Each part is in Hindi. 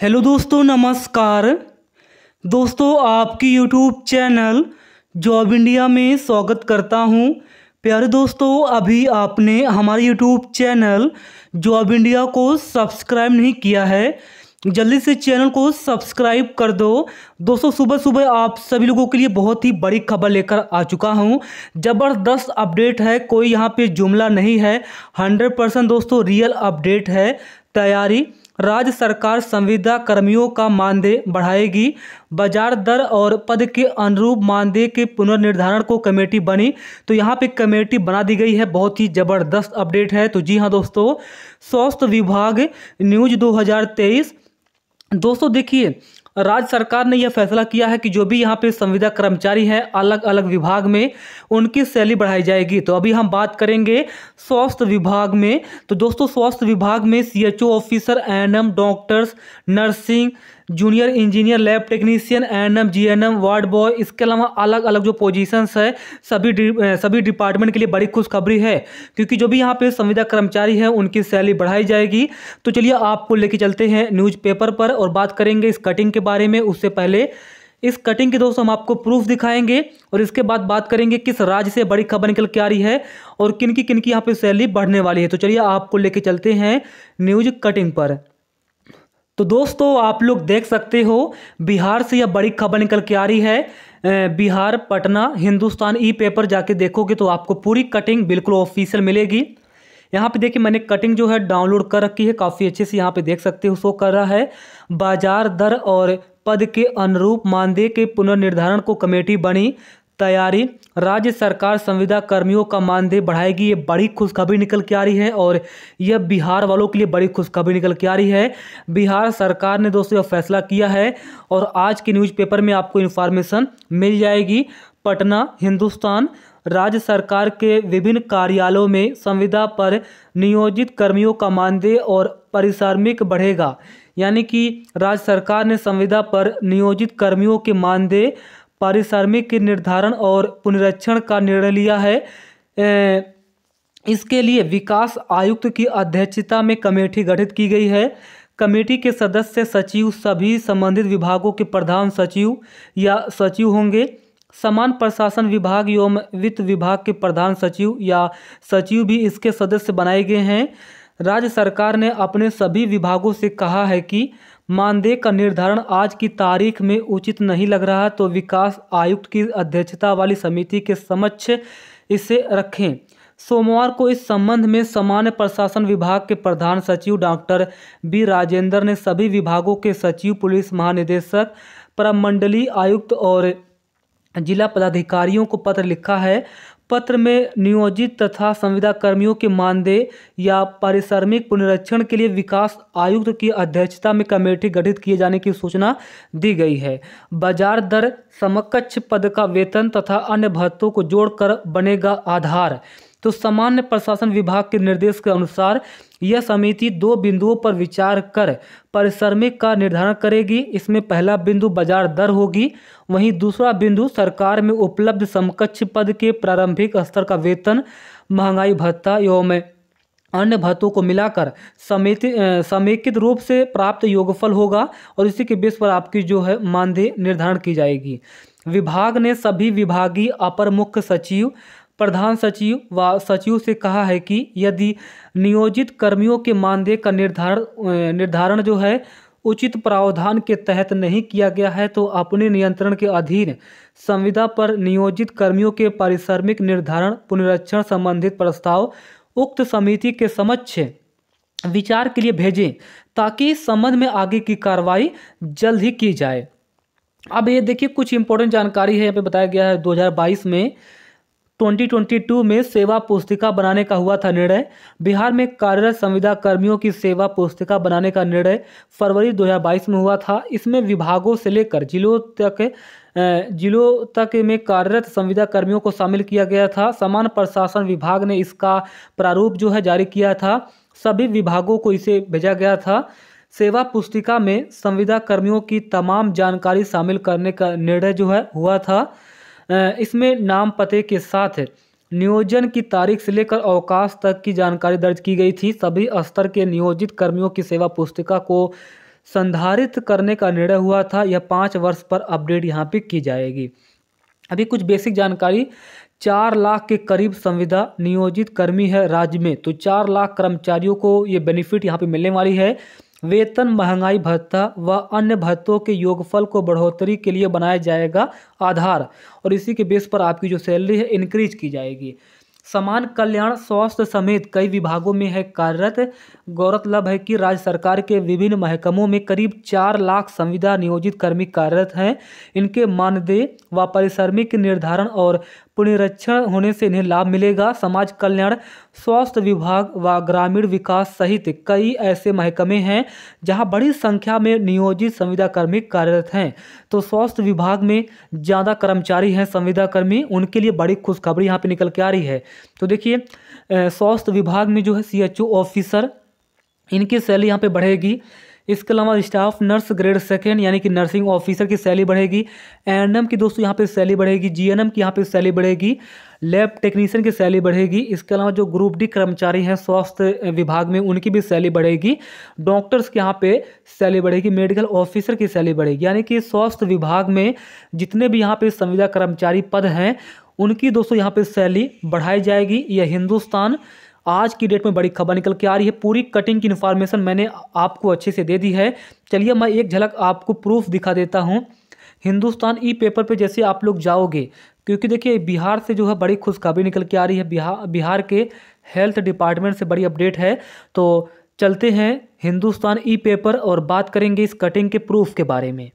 हेलो दोस्तों नमस्कार दोस्तों आपकी यूट्यूब चैनल जॉब इंडिया में स्वागत करता हूं प्यारे दोस्तों अभी आपने हमारे यूट्यूब चैनल जॉब इंडिया को सब्सक्राइब नहीं किया है जल्दी से चैनल को सब्सक्राइब कर दो दोस्तों सुबह सुबह आप सभी लोगों के लिए बहुत ही बड़ी खबर लेकर आ चुका हूं ज़बरदस्त अपडेट है कोई यहां पे जुमला नहीं है 100 परसेंट दोस्तों रियल अपडेट है तैयारी राज्य सरकार संविदा कर्मियों का मानदेय बढ़ाएगी बाजार दर और पद के अनुरूप मानदेय के पुनर्निर्धारण को कमेटी बनी तो यहाँ पे कमेटी बना दी गई है बहुत ही ज़बरदस्त अपडेट है तो जी हाँ दोस्तों स्वास्थ्य विभाग न्यूज 2023 दोस्तों देखिए राज्य सरकार ने यह फैसला किया है कि जो भी यहाँ पे संविदा कर्मचारी हैं अलग अलग विभाग में उनकी सैलरी बढ़ाई जाएगी तो अभी हम बात करेंगे स्वास्थ्य विभाग में तो दोस्तों स्वास्थ्य विभाग में CHO officer ANM doctors nursing junior engineer lab technician N M G N M ward boy इसके अलावा अलग अलग जो पोजीशंस है सभी डि, सभी डिपार्टमेंट के लिए बड़ी खुशखबरी है क्योंकि जो भी यहाँ पे संविदा कर्मचारी हैं उनकी सैलरी बढ़ाई जाएगी तो चलिए आपको लेके चलते हैं न्यूज़पेपर पर और बात करेंगे इस कटिंग के बारे में उससे पहले इस कटिंग के दोस्तों हम आपको प्रूफ दिखाएंगे और इसके बाद बात करेंगे किस राज्य से बड़ी खबर निकल के आ रही है और किनकी किनकी यहाँ पे सैलरी बढ़ने वाली है तो चलिए आपको लेके चलते हैं न्यूज कटिंग पर तो दोस्तों आप लोग देख सकते हो बिहार से यह बड़ी खबर निकल के आ रही है बिहार पटना हिंदुस्तान ई पेपर जाके देखोगे तो आपको पूरी कटिंग बिल्कुल ऑफिशियल मिलेगी यहाँ पे देखिए मैंने कटिंग जो है डाउनलोड कर रखी है काफ़ी अच्छे से यहाँ पे देख सकते हो शो कर रहा है बाजार दर और पद के अनुरूप मानदेय के पुनर्निर्धारण को कमेटी बनी तैयारी राज्य सरकार संविदा कर्मियों का मानदेय बढ़ाएगी ये बड़ी खुशखबरी निकल के आ रही है और यह बिहार वालों के लिए बड़ी खुशखबरी निकल के आ रही है बिहार सरकार ने दोस्तों यह फैसला किया है और आज के न्यूज़पेपर में आपको इन्फॉर्मेशन मिल जाएगी पटना हिंदुस्तान राज्य सरकार के विभिन्न कार्यालयों में संविदा पर नियोजित कर्मियों का मानदेय और परिश्रमिक बढ़ेगा यानी कि राज्य सरकार ने संविदा पर नियोजित कर्मियों के मानदेय पारिश्रमिक के निर्धारण और पुनरीक्षण का निर्णय लिया है ए, इसके लिए विकास आयुक्त की अध्यक्षता में कमेटी गठित की गई है कमेटी के सदस्य सचिव सभी संबंधित विभागों के प्रधान सचिव या सचिव होंगे समान प्रशासन विभाग एवं वित्त विभाग के प्रधान सचिव या सचिव भी इसके सदस्य बनाए गए हैं राज्य सरकार ने अपने सभी विभागों से कहा है कि मानदेय का निर्धारण आज की तारीख में उचित नहीं लग रहा तो विकास आयुक्त की अध्यक्षता वाली समिति के समक्ष इसे रखें सोमवार को इस संबंध में सामान्य प्रशासन विभाग के प्रधान सचिव डॉक्टर बी राजेंद्र ने सभी विभागों के सचिव पुलिस महानिदेशक प्रमंडलीय आयुक्त और जिला पदाधिकारियों को पत्र लिखा है पत्र में नियोजित तथा संविदा कर्मियों के मानदेय या पारिश्रमिक पुनरीक्षण के लिए विकास आयुक्त की अध्यक्षता में कमेटी गठित किए जाने की सूचना दी गई है बाजार दर समकक्ष पद का वेतन तथा अन्य भत्तों को जोड़कर बनेगा आधार तो सामान्य प्रशासन विभाग के निर्देश के अनुसार यह समिति दो बिंदुओं पर विचार कर परिश्रमिक का निर्धारण करेगी इसमें पहला बिंदु बाजार दर होगी वहीं दूसरा बिंदु सरकार में उपलब्ध समकक्ष पद के प्रारंभिक स्तर का वेतन महंगाई भत्ता एवं अन्य भत्तों को मिलाकर समेत समेकित रूप से प्राप्त योगफल होगा और इसी के बेस पर आपकी जो है मानदेय निर्धारण की जाएगी विभाग ने सभी विभागीय अपर मुख्य सचिव प्रधान सचिव व सचिव से कहा है कि यदि नियोजित कर्मियों के मानदेय का निर्धारण निर्धारण जो है उचित प्रावधान के तहत नहीं किया गया है तो अपने नियंत्रण के अधीन संविदा पर नियोजित कर्मियों के पारिश्रमिक निर्धारण पुनरीक्षण संबंधित प्रस्ताव उक्त समिति के समक्ष विचार के लिए भेजें ताकि इस संबंध में आगे की कार्रवाई जल्द ही की जाए अब ये देखिए कुछ इंपॉर्टेंट जानकारी है यहाँ पे बताया गया है 2022 में 2022 में सेवा पुस्तिका बनाने का हुआ था निर्णय बिहार में कार्यरत संविदा कर्मियों की सेवा पुस्तिका बनाने का निर्णय फरवरी 2022 में हुआ था इसमें विभागों से लेकर जिलों तक जिलों तक में कार्यरत संविदा कर्मियों को शामिल किया गया था समान प्रशासन विभाग ने इसका प्रारूप जो है जारी किया था सभी विभागों को इसे भेजा गया था सेवा पुस्तिका में संविदा कर्मियों की तमाम जानकारी शामिल करने का निर्णय जो है हुआ था इसमें नाम पते के साथ नियोजन की तारीख से लेकर अवकाश तक की जानकारी दर्ज की गई थी सभी स्तर के नियोजित कर्मियों की सेवा पुस्तिका को संधारित करने का निर्णय हुआ था यह पाँच वर्ष पर अपडेट यहाँ पे की जाएगी अभी कुछ बेसिक जानकारी चार लाख के करीब संविदा नियोजित कर्मी है राज्य में तो चार लाख कर्मचारियों को ये बेनिफिट यहाँ पे मिलने वाली है वेतन महंगाई भत्ता व अन्य भत्तों के योगफल को बढ़ोतरी के लिए बनाया जाएगा आधार और इसी के बेस पर आपकी जो सैलरी है इंक्रीज की जाएगी समान कल्याण स्वास्थ्य समेत कई विभागों में है कार्यरत गौरतलब है कि राज्य सरकार के विभिन्न महकमों में करीब चार लाख संविदा नियोजित कर्मी कार्यरत हैं इनके मानदेय व परिश्रमिक निर्धारण और पुनरीक्षण होने से इन्हें लाभ मिलेगा समाज कल्याण स्वास्थ्य विभाग व ग्रामीण विकास सहित कई ऐसे महकमे हैं जहां बड़ी संख्या में नियोजित संविदाकर्मी कार्यरत हैं तो स्वास्थ्य विभाग में ज़्यादा कर्मचारी हैं संविदाकर्मी उनके लिए बड़ी खुशखबरी यहाँ पे निकल के आ रही है तो देखिए स्वास्थ्य विभाग में जो है सी ऑफिसर इनकी सैलरी यहाँ पे बढ़ेगी इसके अलावा स्टाफ नर्स ग्रेड सेकेंड यानी कि नर्सिंग ऑफिसर की सैलरी बढ़ेगी एन की दोस्तों यहाँ पे सैलरी बढ़ेगी जी की यहाँ पे सैलरी बढ़ेगी लैब टेक्नीशियन की सैलरी बढ़ेगी इसके अलावा जो ग्रुप डी कर्मचारी हैं स्वास्थ्य विभाग में उनकी भी सैलरी बढ़ेगी डॉक्टर्स के यहाँ पे सैलरी बढ़ेगी मेडिकल ऑफिसर की सैलरी बढ़ेगी यानी कि स्वास्थ्य विभाग में जितने भी यहाँ पे संविदा कर्मचारी पद हैं उनकी दोस्तों यहाँ पे सैलरी बढ़ाई जाएगी यह हिंदुस्तान आज की डेट में बड़ी खबर निकल के आ रही है पूरी कटिंग की इन्फॉर्मेशन मैंने आपको अच्छे से दे दी है चलिए मैं एक झलक आपको प्रूफ दिखा देता हूँ हिंदुस्तान ई पेपर पे जैसे आप लोग जाओगे क्योंकि देखिए बिहार से जो है बड़ी खुशखबरी निकल के आ रही है बिहार बिहार के हेल्थ डिपार्टमेंट से बड़ी अपडेट है तो चलते हैं हिंदुस्तान ई पेपर और बात करेंगे इस कटिंग के प्रूफ के बारे में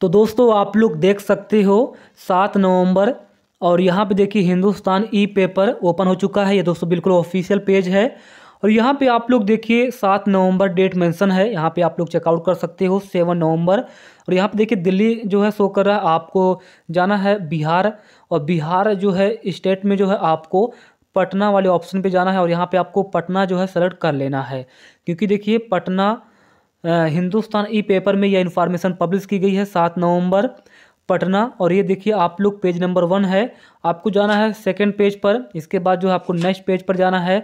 तो दोस्तों आप लोग देख सकते हो सात नवंबर और यहाँ पे देखिए हिंदुस्तान ई पेपर ओपन हो चुका है ये दोस्तों बिल्कुल ऑफिशियल पेज है और यहाँ पे आप लोग देखिए सात नवंबर डेट मेंशन है यहाँ पे आप लोग चेकआउट कर सकते हो सेवन नवंबर और यहाँ पे देखिए दिल्ली जो है शो कर रहा है आपको जाना है बिहार और बिहार जो है स्टेट में जो है आपको पटना वाले ऑप्शन पर जाना है और यहाँ पर आपको पटना जो है सेलेक्ट कर लेना है क्योंकि देखिए पटना हिंदुस्तान ई पेपर में यह इन्फॉर्मेशन पब्लिश की गई है सात नवंबर पटना और ये देखिए आप लोग पेज नंबर वन है आपको जाना है सेकंड पेज पर इसके बाद जो है आपको नेक्स्ट पेज पर जाना है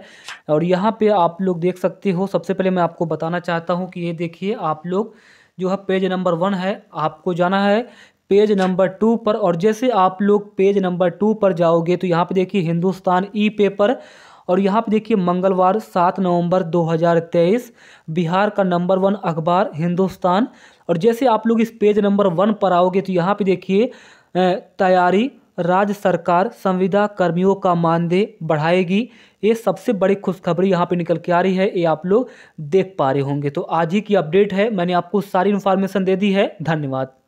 और यहाँ पे आप लोग देख सकते हो सबसे पहले मैं आपको बताना चाहता हूँ कि ये देखिए आप लोग जो है पेज नंबर वन है आपको जाना है पेज नंबर टू पर और जैसे आप लोग पेज नंबर टू पर जाओगे तो यहाँ पर देखिए हिंदुस्तान ई पेपर और यहाँ पे देखिए मंगलवार सात नवंबर 2023 बिहार का नंबर वन अखबार हिंदुस्तान और जैसे आप लोग इस पेज नंबर वन पर आओगे तो यहाँ पे देखिए तैयारी राज्य सरकार संविदा कर्मियों का मानदेय बढ़ाएगी ये सबसे बड़ी खुशखबरी यहाँ पे निकल के आ रही है ये आप लोग देख पा रहे होंगे तो आज ही की अपडेट है मैंने आपको सारी इन्फॉर्मेशन दे दी है धन्यवाद